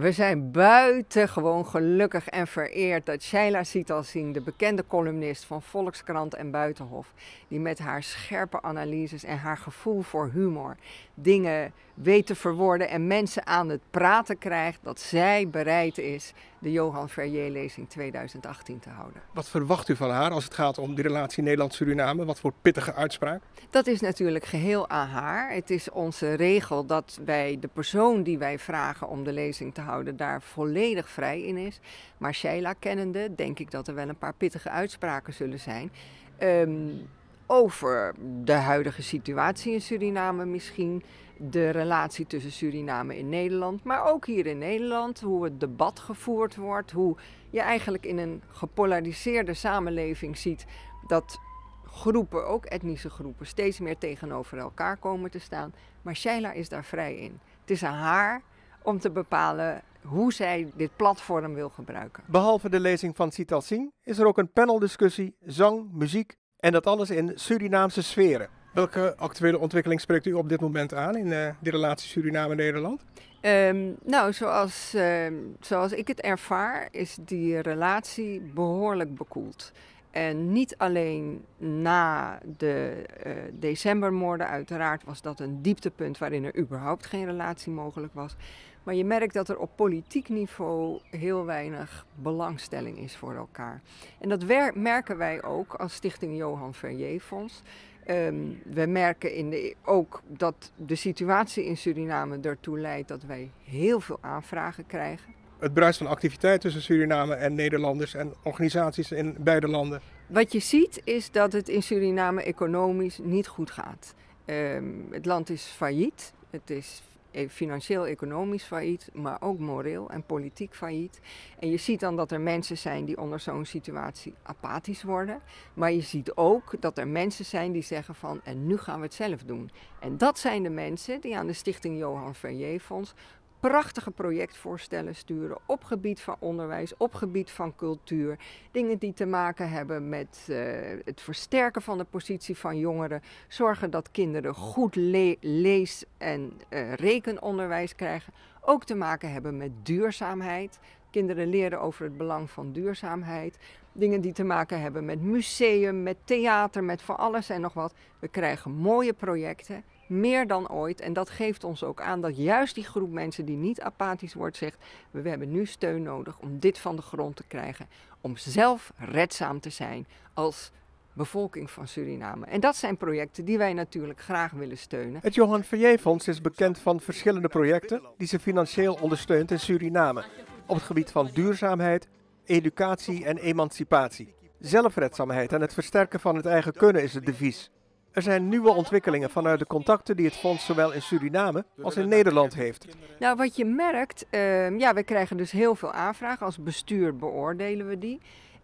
We zijn buitengewoon gelukkig en vereerd dat Sheila Sital de bekende columnist van Volkskrant en Buitenhof, die met haar scherpe analyses en haar gevoel voor humor dingen weet te verwoorden en mensen aan het praten krijgt, dat zij bereid is de Johan Verrier-lezing 2018 te houden. Wat verwacht u van haar als het gaat om de relatie Nederland-Suriname? Wat voor pittige uitspraak? Dat is natuurlijk geheel aan haar. Het is onze regel dat wij de persoon die wij vragen om de lezing te houden, daar volledig vrij in is. Maar Sheila kennende, denk ik dat er wel een paar pittige uitspraken zullen zijn. Ehm, over de huidige situatie in Suriname misschien, de relatie tussen Suriname en Nederland, maar ook hier in Nederland, hoe het debat gevoerd wordt, hoe je eigenlijk in een gepolariseerde samenleving ziet dat groepen, ook etnische groepen, steeds meer tegenover elkaar komen te staan. Maar Sheila is daar vrij in. Het is aan haar om te bepalen hoe zij dit platform wil gebruiken. Behalve de lezing van Cital Singh is er ook een paneldiscussie, zang, muziek en dat alles in Surinaamse sferen. Welke actuele ontwikkeling spreekt u op dit moment aan in eh, de relatie Suriname-Nederland? Ehm, nou, zoals, ehm, zoals ik het ervaar, is die relatie behoorlijk bekoeld. En niet alleen na de eh, decembermoorden, uiteraard was dat een dieptepunt waarin er überhaupt geen relatie mogelijk was. Maar je merkt dat er op politiek niveau heel weinig belangstelling is voor elkaar. En dat merken wij ook als Stichting Johan Verrier Fonds. Ehm, we merken in de, ook dat de situatie in Suriname ertoe leidt dat wij heel veel aanvragen krijgen. Het bruist van activiteit tussen Suriname en Nederlanders en organisaties in beide landen. Wat je ziet is dat het in Suriname economisch niet goed gaat. Ehm, het land is failliet. Het is E-, financieel, economisch failliet, maar ook moreel en politiek failliet. En je ziet dan dat er mensen zijn die onder zo'n situatie apathisch worden. Maar je ziet ook dat er mensen zijn die zeggen van en nu gaan we het zelf doen. En dat zijn de mensen die aan de Stichting Johan Verrier Fonds prachtige projectvoorstellen sturen op gebied van onderwijs, op gebied van cultuur. Dingen die te maken hebben met eh, het versterken van de positie van jongeren. Zorgen dat kinderen goed lees- en eh, rekenonderwijs krijgen. Ook te maken hebben met duurzaamheid. Kinderen leren over het belang van duurzaamheid. Dingen die te maken hebben met museum, met theater, met van alles en nog wat. We krijgen mooie projecten meer dan ooit. En dat geeft ons ook aan dat juist die groep mensen die niet apathisch wordt, zegt: we hebben nu steun nodig om dit van de grond te krijgen. Om zelf redzaam te zijn als bevolking van Suriname. En dat zijn projecten die wij natuurlijk graag willen steunen. Het Johan Verjee Fonds is bekend van verschillende projecten die ze financieel ondersteunt in Suriname. Op het gebied van duurzaamheid, educatie en emancipatie. Zelfredzaamheid en het versterken van het eigen kunnen is het devies. Er zijn nieuwe ontwikkelingen vanuit de contacten die het fonds zowel in Suriname als in Nederland heeft. Nou, wat je merkt, ehm, ja, we krijgen dus heel veel aanvragen. Als bestuur beoordelen we die.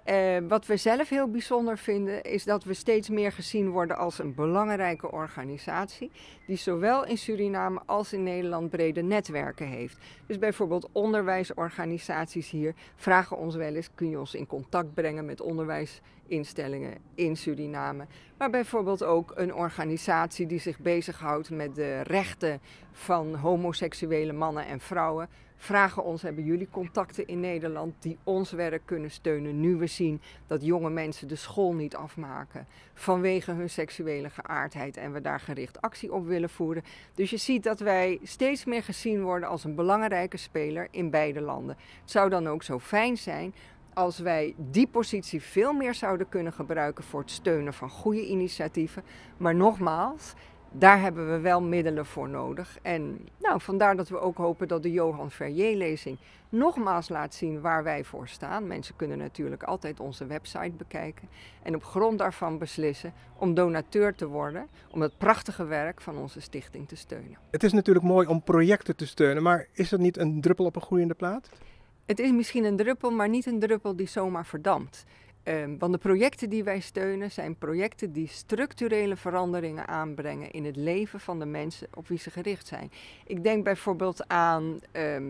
Eh, wat we zelf heel bijzonder vinden is dat we steeds meer gezien worden als een belangrijke organisatie die zowel in Suriname als in Nederland brede netwerken heeft. Dus bijvoorbeeld onderwijsorganisaties hier vragen ons wel eens, kun je ons in contact brengen met onderwijsinstellingen in Suriname. Maar bijvoorbeeld ook een organisatie die zich bezighoudt met de rechten van homoseksuele mannen en vrouwen vragen ons, hebben jullie contacten in Nederland die ons werk kunnen steunen nu we zien dat jonge mensen de school niet afmaken vanwege hun seksuele geaardheid en we daar gericht actie op willen voeren. Dus je ziet dat wij steeds meer gezien worden als een belangrijke speler in beide landen. Het zou dan ook zo fijn zijn als wij die positie veel meer zouden kunnen gebruiken voor het steunen van goede initiatieven. Maar nogmaals, daar hebben we wel middelen voor nodig. En nou, vandaar dat we ook hopen dat de Johan Verrier-lezing nogmaals laat zien waar wij voor staan. Mensen kunnen natuurlijk altijd onze website bekijken en op grond daarvan beslissen om donateur te worden, om het prachtige werk van onze stichting te steunen. Het is natuurlijk mooi om projecten te steunen, maar is dat niet een druppel op een groeiende plaat? Het is misschien een druppel, maar niet een druppel die zomaar verdampt. Ehm, want de projecten die wij steunen zijn projecten die structurele veranderingen aanbrengen in het leven van de mensen op wie ze gericht zijn. Ik denk bijvoorbeeld aan ehm,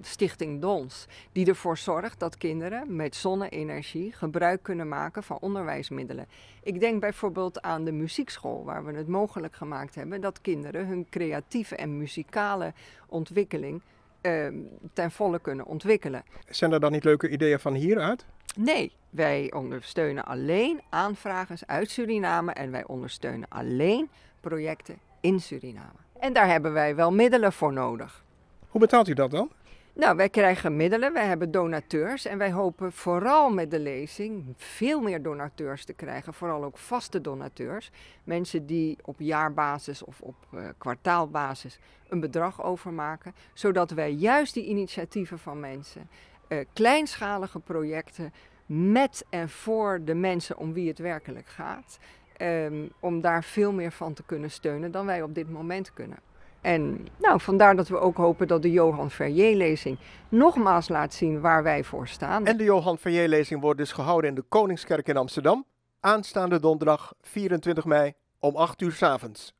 Stichting Dons, die ervoor zorgt dat kinderen met zonne-energie gebruik kunnen maken van onderwijsmiddelen. Ik denk bijvoorbeeld aan de muziekschool, waar we het mogelijk gemaakt hebben dat kinderen hun creatieve en muzikale ontwikkeling ehm, ten volle kunnen ontwikkelen. Zijn er dan niet leuke ideeën van hieruit? Nee, wij ondersteunen alleen aanvragers uit Suriname en wij ondersteunen alleen projecten in Suriname. En daar hebben wij wel middelen voor nodig. Hoe betaalt u dat dan? Nou, wij krijgen middelen, wij hebben donateurs en wij hopen vooral met de lezing veel meer donateurs te krijgen, vooral ook vaste donateurs. Mensen die op jaarbasis of op eh, kwartaalbasis een bedrag overmaken, zodat wij juist die initiatieven van mensen eh, kleinschalige projecten met en voor de mensen om wie het werkelijk gaat. Ehm, om daar veel meer van te kunnen steunen dan wij op dit moment kunnen. En nou, vandaar dat we ook hopen dat de Johan Verrier-lezing nogmaals laat zien waar wij voor staan. En de Johan verjee lezing wordt dus gehouden in de Koningskerk in Amsterdam. Aanstaande donderdag 24 mei om 8 uur s avonds.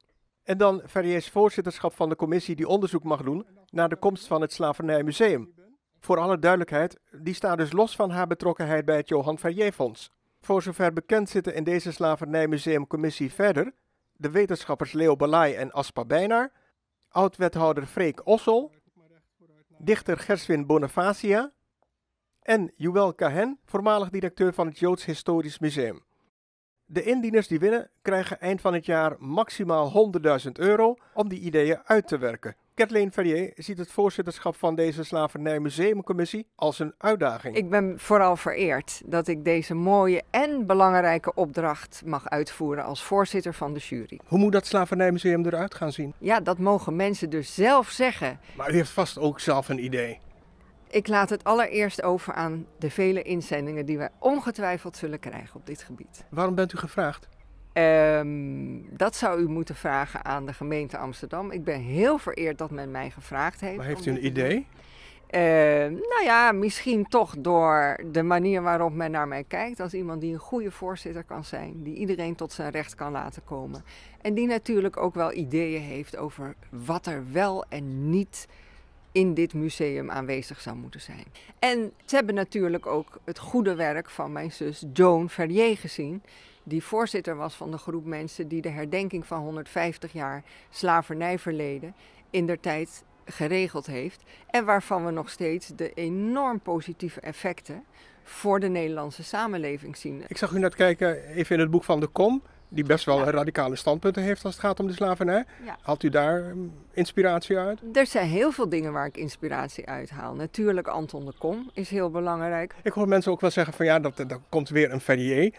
En dan Verjees voorzitterschap van de commissie die onderzoek mag doen naar de komst van het Slavernijmuseum. Voor alle duidelijkheid, die staat dus los van haar betrokkenheid bij het Johan Verjee-fonds. Voor zover bekend zitten in deze slavernijmuseumcommissie verder de wetenschappers Leo Balai en Aspa Bijnaar, oud-wethouder Freek Ossel, dichter Gerswin Bonifacia en Joël Kahen, voormalig directeur van het Joods Historisch Museum. De indieners die winnen krijgen eind van het jaar maximaal 100.000 euro om die ideeën uit te werken. Kathleen Ferrier ziet het voorzitterschap van deze slavernijmuseumcommissie als een uitdaging. Ik ben vooral vereerd dat ik deze mooie en belangrijke opdracht mag uitvoeren als voorzitter van de jury. Hoe moet dat slavernijmuseum eruit gaan zien? Ja, dat mogen mensen dus zelf zeggen. Maar u heeft vast ook zelf een idee. Ik laat het allereerst over aan de vele inzendingen die wij ongetwijfeld zullen krijgen op dit gebied. Waarom bent u gevraagd? Ehm, dat zou u moeten vragen aan de gemeente Amsterdam. Ik ben heel vereerd dat men mij gevraagd heeft. Maar heeft u een idee? Ehm, nou ja, misschien toch door de manier waarop men naar mij kijkt. Als iemand die een goede voorzitter kan zijn. Die iedereen tot zijn recht kan laten komen. En die natuurlijk ook wel ideeën heeft over wat er wel en niet in dit museum aanwezig zou moeten zijn. En ze hebben natuurlijk ook het goede werk van mijn zus Joan Verrier gezien die voorzitter was van de groep mensen die de herdenking van 150 jaar slavernijverleden in der tijd geregeld heeft. En waarvan we nog steeds de enorm positieve effecten voor de Nederlandse samenleving zien. Ik zag u net kijken even in het boek van de Kom, die best wel radicale standpunten heeft als het gaat om de slavernij. Had u daar mm, inspiratie uit? Er zijn heel veel dingen waar ik inspiratie uit haal. Natuurlijk, Anton de Kom is heel belangrijk. Ik hoor mensen ook wel zeggen van ja, dat, dat komt weer een Ferrier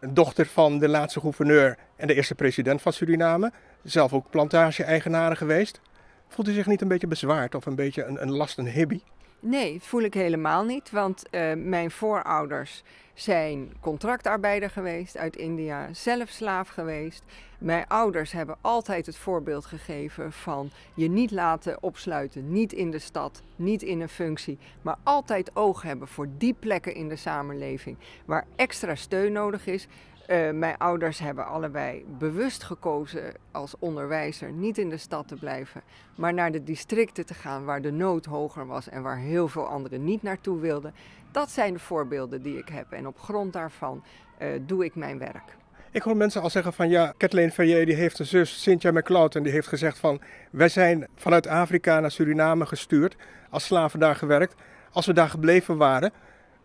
een dochter van de laatste gouverneur en de eerste president van Suriname. Zelf ook plantage-eigenaren geweest. Voelt u zich niet een beetje bezwaard of een beetje een, een last, een hibbie? Nee, voel ik helemaal niet, want eh, mijn voorouders zijn contractarbeider geweest uit India, zelf slaaf geweest. Mijn ouders hebben altijd het voorbeeld gegeven van je niet laten opsluiten, niet in de stad, niet in een functie, maar altijd oog hebben voor die plekken in de samenleving waar extra steun nodig is, eh, mijn ouders hebben allebei bewust gekozen als onderwijzer niet in de stad te blijven, maar naar de districten te gaan waar de nood hoger was en waar heel veel anderen niet naartoe wilden. Dat zijn de voorbeelden die ik heb en op grond daarvan eh, doe ik mijn werk. Ik hoor mensen al zeggen van ja, Kathleen Ferrier die heeft een zus, Cynthia McLeod, en die heeft gezegd van wij zijn vanuit Afrika naar Suriname gestuurd, als slaven daar gewerkt. Als we daar gebleven waren,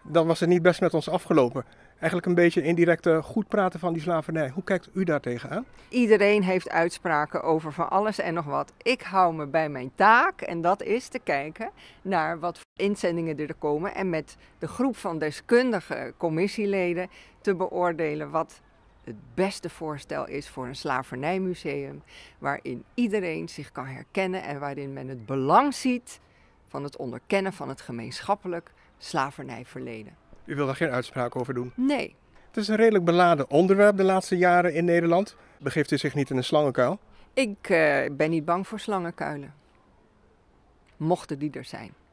dan was het niet best met ons afgelopen eigenlijk een beetje indirecte goed praten van die slavernij. Hoe kijkt u daar tegenaan? Iedereen heeft uitspraken over van alles en nog wat. Ik hou me bij mijn taak en dat is te kijken naar wat inzendingen er komen en met de groep van deskundige commissieleden te beoordelen wat het beste voorstel is voor een slavernijmuseum waarin iedereen zich kan herkennen en waarin men het belang ziet van het onderkennen van het gemeenschappelijk slavernijverleden. U wil daar geen uitspraak over doen? Nee. Het is een redelijk beladen onderwerp de laatste jaren in Nederland. Begeeft u zich niet in een slangenkuil? Ik eh, ben niet bang voor slangenkuilen. Mochten die er zijn.